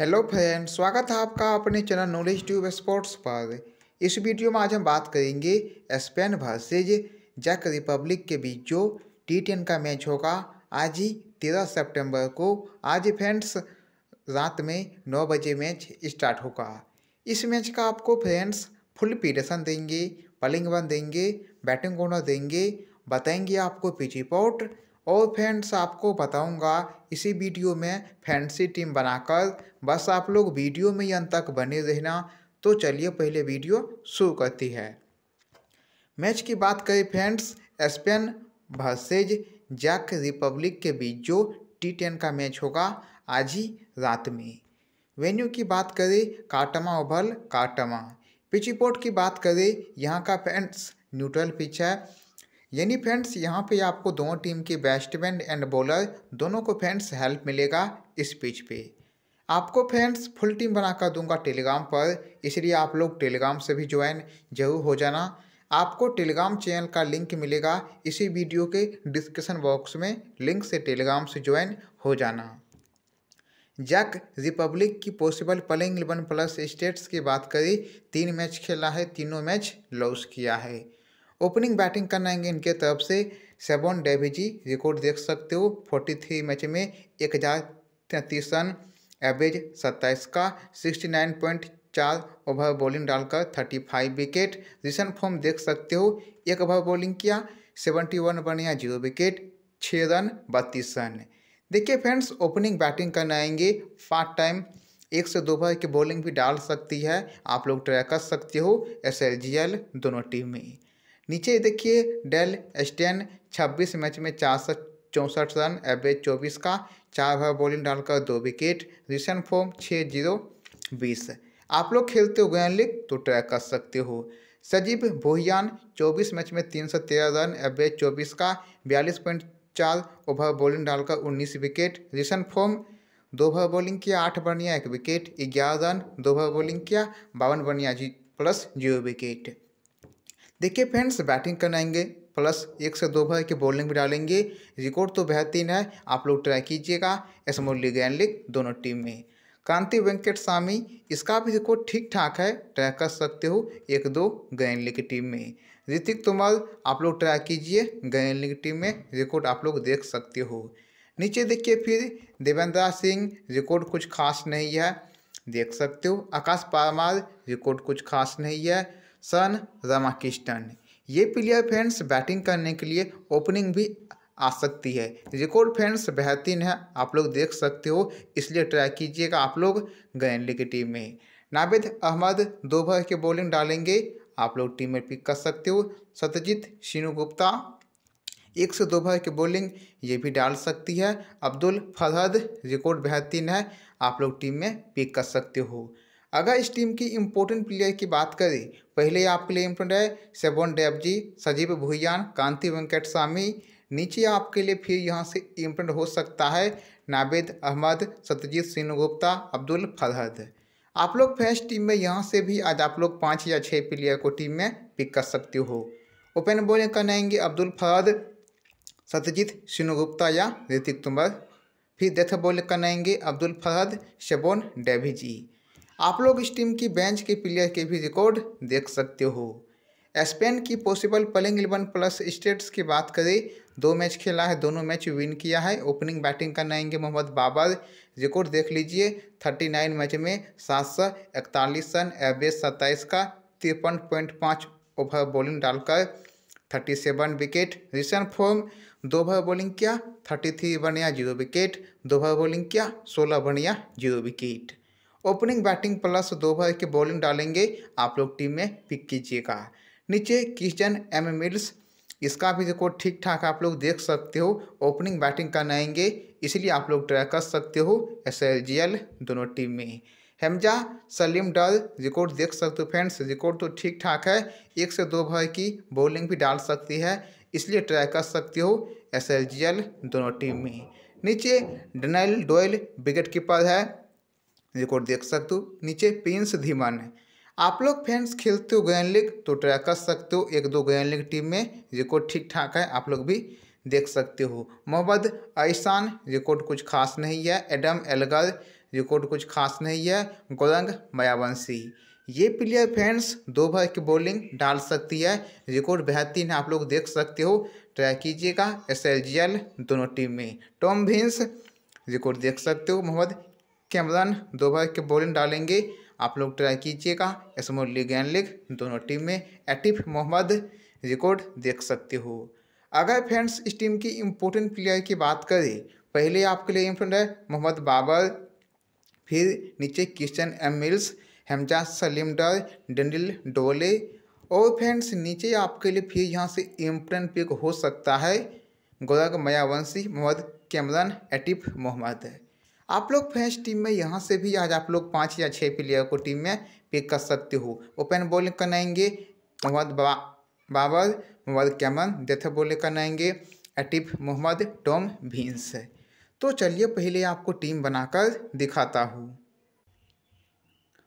hello friend स्वागत है आपका अपने चैनल नॉलेज ट्यूब स्पोर्ट्स पर इस वीडियो में आज हम बात करेंगे स्पेन वर्सेज जैक रिपब्लिक के बीच जो टी टेन का मैच होगा आज ही तेरह सितंबर को आज फ्रेंड्स रात में नौ बजे मैच स्टार्ट होगा इस मैच का आपको फ्रेंड्स फुल पीडसन देंगे पलिंग वन देंगे बैटिंग ऑनर देंगे बताएंगे आपको पिच रिपोर्ट और फ्रेंड्स आपको बताऊंगा इसी वीडियो में फैंसी टीम बनाकर बस आप लोग वीडियो में अंत तक बने रहना तो चलिए पहले वीडियो शुरू करती है मैच की बात करें फ्रेंड्स स्पेन भर्सेज जैक रिपब्लिक के बीच जो टी टेन का मैच होगा आज ही रात में वेन्यू की बात करें काटमा ओवल काटमा रिपोर्ट की बात करें यहाँ का फैंस न्यूट्रल पिच है यानी फ्रेंड्स यहाँ पे आपको दोनों टीम के बैट्समैन एंड बॉलर दोनों को फ्रेंड्स हेल्प मिलेगा इस पिच पे आपको फ्रेंड्स फुल टीम बनाकर दूंगा टेलीग्राम पर इसलिए आप लोग टेलीग्राम से भी ज्वाइन जरूर हो जाना आपको टेलीग्राम चैनल का लिंक मिलेगा इसी वीडियो के डिस्क्रिप्शन बॉक्स में लिंक से टेलीग्राम से ज्वाइन हो जाना जैक रिपब्लिक की possible playing eleven plus stats की बात करें तीन मैच खेला है तीनों मैच लॉस किया है ओपनिंग बैटिंग करना आएंगे इनके तरफ से सेवन डेविजी रिकॉर्ड देख सकते हो फोर्टी थ्री मैच में एक हज़ार तैंतीस रन एवरेज सत्ताईस का सिक्सटी नाइन पॉइंट चार ओवर बॉलिंग डालकर thirty five wicket recent form देख सकते हो एक ओवर बॉलिंग किया सेवेंटी वन बन या जीरो विकेट छः रन बत्तीस रन देखिए फ्रेंड्स ओपनिंग बैटिंग करने आएंगे पार्ट टाइम एक से दो ओवर की बॉलिंग भी डाल सकती है आप लोग ट्राई कर सकते हो एस दोनों टीम में नीचे देखिए डेल एस्टेन छब्बीस मैच में चार सौ चौंसठ रन एवरेज चौबीस का चार ओवर बॉलिंग डालकर दो विकेट रिसेंट फॉर्म छः जीरो बीस आप लोग खेलते हो गोयन लीग तो ट्रैक कर सकते हो सजीव भोहियान 24 मैच में 313 रन एवरेज 24 का बयालीस पॉइंट चार ओवर बॉलिंग डालकर 19 विकेट रिसेंट फॉर्म दो ओवर बॉलिंग किया आठ बनिया एक विकेट ग्यारह रन दो ओवर बॉलिंग किया बावन बनिया जी प्लस जीरो विकेट देखिए फ्रेंड्स बैटिंग करने आएंगे प्लस एक से दो भर के बॉलिंग भी डालेंगे रिकॉर्ड तो बेहतरीन है आप लोग ट्राई कीजिएगा एस लीग एंड लीग दोनों टीम में कांति वेंकट स्वामी इसका भी रिकॉर्ड ठीक ठाक है ट्राई कर सकते हो एक दो गैन लीग की टीम में ऋतिक तोमर आप लोग ट्राई कीजिए गैन लीग टीम में रिकॉर्ड आप लोग देख सकते हो नीचे देखिए फिर देवेंद्रा सिंह रिकॉर्ड कुछ खास नहीं है देख सकते हो आकाश पारमार रिकॉर्ड कुछ खास नहीं है सन रमाकिस्टन ये प्लेयर फ्रेंड्स बैटिंग करने के लिए ओपनिंग भी आ सकती है रिकॉर्ड फ्रेंड्स बेहतरीन है आप लोग देख सकते हो इसलिए ट्राई कीजिएगा आप लोग गैनली की टीम में नावेद अहमद दो भर के बॉलिंग डालेंगे आप लोग टीम में पिक कर सकते हो सत्यजीत शिनू गुप्ता एक से दो भर के बॉलिंग ये भी डाल सकती है अब्दुल फरहद रिकॉर्ड बेहतरीन है आप लोग टीम में पिक कर सकते हो अगर इस टीम की इम्पोर्टेंट प्लेयर की बात करें पहले आपके लिए इम्पोर्टेंट है सेवन डेबजी सजीव भुइयान कांति वेंकट स्वामी नीचे आपके लिए फिर यहाँ से इम्पोर्टेंट हो सकता है नावेद अहमद सत्यजीत सिंह गुप्ता अब्दुल फरहद आप लोग फर्स्ट टीम में यहाँ से भी आज आप लोग पाँच या छः प्लेयर को टीम में पिक कर सकते हो ओपन बॉलिंग आएंगे अब्दुल फरहद सत्यजीत सिंह गुप्ता या ऋतिक तुम्बर फिर डेथ बॉलिंग करनाएंगे अब्दुल फरहद शबोन डेवी जी आप लोग इस टीम की बेंच के प्लेयर के भी रिकॉर्ड देख सकते हो स्पेन की possible playing eleven plus stats की बात करें दो मैच खेला है दोनों मैच विन किया है ओपनिंग बैटिंग करने आएंगे मोहम्मद बाबर रिकॉर्ड देख लीजिए थर्टी नाइन मैच में सात सौ इकतालीस रन एवरेज सत्ताईस का तिरपन पॉइंट पाँच ओवर बॉलिंग डालकर thirty seven wicket recent form दो ओवर बॉलिंग किया थर्टी थ्री बनिया जीरो विकेट दो ओवर बॉलिंग किया सोलह बनिया zero wicket opening batting plus दो भर के बॉलिंग डालेंगे आप लोग टीम में पिक कीजिएगा नीचे किचन एम मिल्स इसका भी देखो ठीक ठाक आप लोग देख सकते हो ओपनिंग बैटिंग करनाएंगे इसलिए आप लोग ट्राई कर सकते हो एस दोनों टीम में हमजा सलीम डल रिकॉर्ड देख सकते हो फ्रेंड्स रिकॉर्ड तो ठीक ठाक है एक से दो भर की बॉलिंग भी डाल सकती है इसलिए ट्राई कर सकते हो एस दोनों टीम में नीचे डनैल डोयल विकेट कीपर है रिकॉर्ड देख सकते हो नीचे पेंस धीमान है आप लोग फैंस खेलते हो गैन लीग तो ट्राई कर सकते हो एक दो गैन लीग टीम में रिकॉर्ड ठीक ठाक है आप लोग भी देख सकते हो मोहम्मद ऐसान रिकॉर्ड कुछ खास नहीं है एडम एलगर रिकॉर्ड कुछ खास नहीं है गोलंग मायावंशी ये प्लेयर फैंस दो भर की बॉलिंग डाल सकती है रिकॉर्ड बेहतरीन आप लोग देख सकते हो ट्राई कीजिएगा एस दोनों टीम में टॉम भिंस रिकॉर्ड देख सकते हो मोहम्मद कैमरन बार के बॉलिंग डालेंगे आप लोग ट्राई कीजिएगा इसमोर लीग एंड लीग दोनों टीम में एटिफ मोहम्मद रिकॉर्ड देख सकते हो अगर फ्रेंड्स इस टीम की इम्पोर्टेंट प्लेयर की बात करें पहले आपके लिए इम्पोर्टेंट है मोहम्मद बाबर फिर नीचे Christian M Mills Hamza Saleem Dar डेंडिल डोले और फ्रेंड्स नीचे आपके लिए फिर यहाँ से इम्पोर्टेंट पिक हो सकता है गोरख मयावंशी मोहम्मद कैमरन एटिफ मोहम्मद है आप लोग फैंस टीम में यहाँ से भी आज आप लोग पाँच या छः प्लेयर को टीम में पिक कर सकते हो ओपन बॉलिंग कराएंगे मोहम्मद बा, Babar Mohammad Cameron death bowling कराएंगे अटिफ मोहम्मद टॉम भींस तो चलिए पहले आपको टीम बनाकर दिखाता हूँ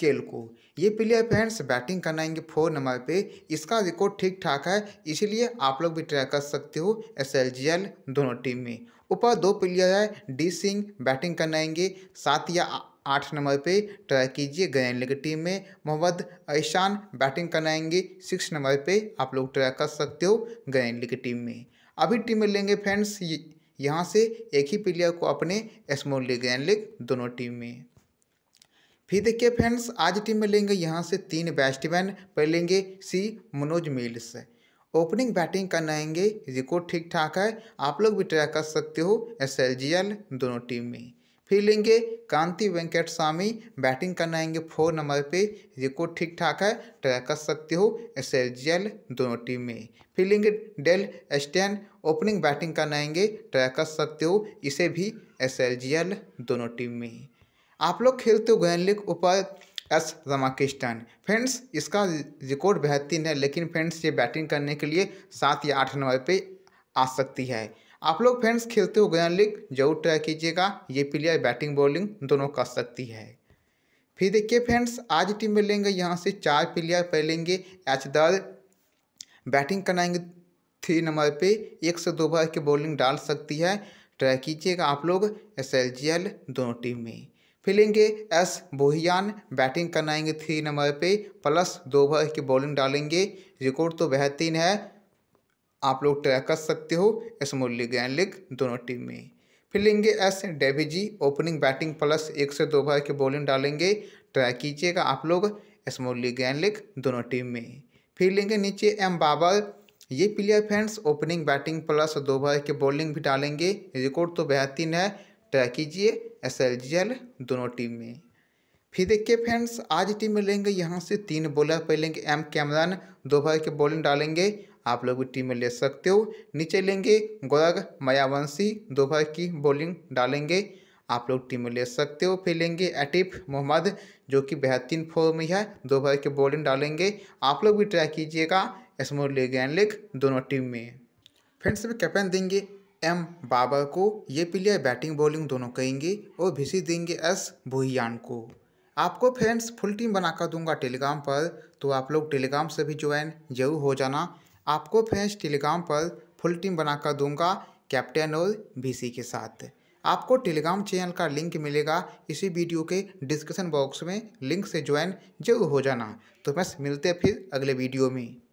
केल को ये प्लेयर फ्रेंड्स बैटिंग करना आएंगे फोर नंबर पे इसका रिकॉर्ड ठीक ठाक है इसीलिए आप लोग भी ट्राई कर सकते हो एस दोनों टीम में ऊपर दो प्लेयर है डी सिंह बैटिंग करना आएंगे सात या आठ नंबर पे ट्राई कीजिए गयन लीग टीम में मोहम्मद ऐशान बैटिंग करना आएंगे सिक्स नंबर पर आप लोग ट्राई कर सकते हो गयन लीग टीम में अभी टीम में लेंगे फ्रेंड्स यहाँ से एक ही प्लेयर को अपने स्मॉल लीग गयन लीग दोनों टीम में फिर देखिए फ्रेंड्स आज टीम में लेंगे यहाँ से तीन बैट्समैन पर लेंगे C Manoj Mills opening batting करना आएंगे रिकॉर्ड ठीक ठाक है आप लोग भी ट्राई कर सकते हो एस दोनों टीम में फिर लेंगे कांति वेंकट स्वामी बैटिंग करना आएंगे फोर नंबर पे रिकॉर्ड ठीक ठाक है ट्राई कर सकते हो एस दोनों टीम में फिर लेंगे डेल एस्टेन ओपनिंग बैटिंग करना आएंगे ट्राई कर सकते हो इसे भी एस दोनों टीम में आप लोग खेलते हुए लिख ऊपर एस रमाकिस्टान फ्रेंड्स इसका रिकॉर्ड बेहतरीन है लेकिन फ्रेंड्स ये बैटिंग करने के लिए सात या आठ नंबर पे आ सकती है आप लोग फ्रेंड्स खेलते हुए ग्रैंड लिख जरूर ट्राई कीजिएगा ये प्लेयर बैटिंग बॉलिंग दोनों कर सकती है फिर देखिए फ्रेंड्स आज टीम में लेंगे यहाँ से चार प्लेयर पहलेंगे एच दर बैटिंग कराएंगे थ्री नंबर पे एक से दो बार की बॉलिंग डाल सकती है ट्राई कीजिएगा आप लोग एस दोनों टीम में फिलेंगे एस बोहियान बैटिंग करना आएंगे थ्री नंबर पे प्लस दो ओवर की बॉलिंग डालेंगे रिकॉर्ड तो बेहतरीन है आप लोग ट्रैक कर सकते हो स्मॉल मुरली ग्रैंड लीग दोनों टीम में फिलेंगे एस डेविजी ओपनिंग बैटिंग प्लस एक से दो ओवर की बॉलिंग डालेंगे ट्रैक कीजिएगा आप लोग स्मॉल मुरली ग्रैंड लीग दोनों टीम में फिर लेंगे नीचे एम बाबर ये player friends opening batting plus दो ओवर की बॉलिंग भी डालेंगे रिकॉर्ड तो बेहतरीन है ट्राई कीजिए एस एल जी एल दोनों टीम में फिर देखिए फ्रेंड्स आज टीम में लेंगे यहाँ से तीन बॉलर पहलेंगे एम कैमरान दो भाई के बॉलिंग डालेंगे आप लोग भी टीम में ले सकते हो नीचे लेंगे गौरग मायावंशी दो भाई की बॉलिंग डालेंगे आप लोग टीम में ले सकते हो फिर लेंगे एटिफ मोहम्मद जो कि बेहतरीन फॉर्म में है दो भाई के बॉलिंग डालेंगे आप लोग भी ट्राई कीजिएगा स्मोल लेग एंड लेग दोनों टीम में फ्रेंड्स भी कैप्टन देंगे एम बाबर को ये प्लेयर बैटिंग बॉलिंग दोनों करेंगे और भिसी देंगे एस भुहियान को आपको फ्रेंड्स फुल टीम बनाकर दूंगा टेलीग्राम पर तो आप लोग टेलीग्राम से भी ज्वाइन जरूर हो जाना आपको फ्रेंड्स टेलीग्राम पर फुल टीम बनाकर दूंगा कैप्टन और बीसी के साथ आपको टेलीग्राम चैनल का लिंक मिलेगा इसी वीडियो के डिस्क्रिप्शन बॉक्स में लिंक से ज्वाइन जरूर हो जाना तो बस मिलते हैं फिर अगले वीडियो में